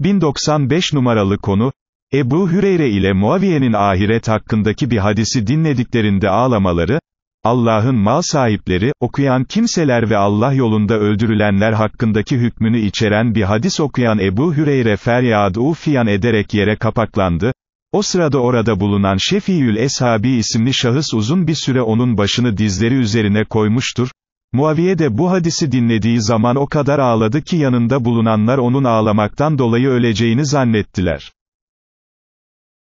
1095 numaralı konu, Ebu Hüreyre ile Muaviye'nin ahiret hakkındaki bir hadisi dinlediklerinde ağlamaları, Allah'ın mal sahipleri, okuyan kimseler ve Allah yolunda öldürülenler hakkındaki hükmünü içeren bir hadis okuyan Ebu Hüreyre feryad ufiyan ederek yere kapaklandı, o sırada orada bulunan Şefiül Eshabi isimli şahıs uzun bir süre onun başını dizleri üzerine koymuştur, Muaviye de bu hadisi dinlediği zaman o kadar ağladı ki yanında bulunanlar onun ağlamaktan dolayı öleceğini zannettiler.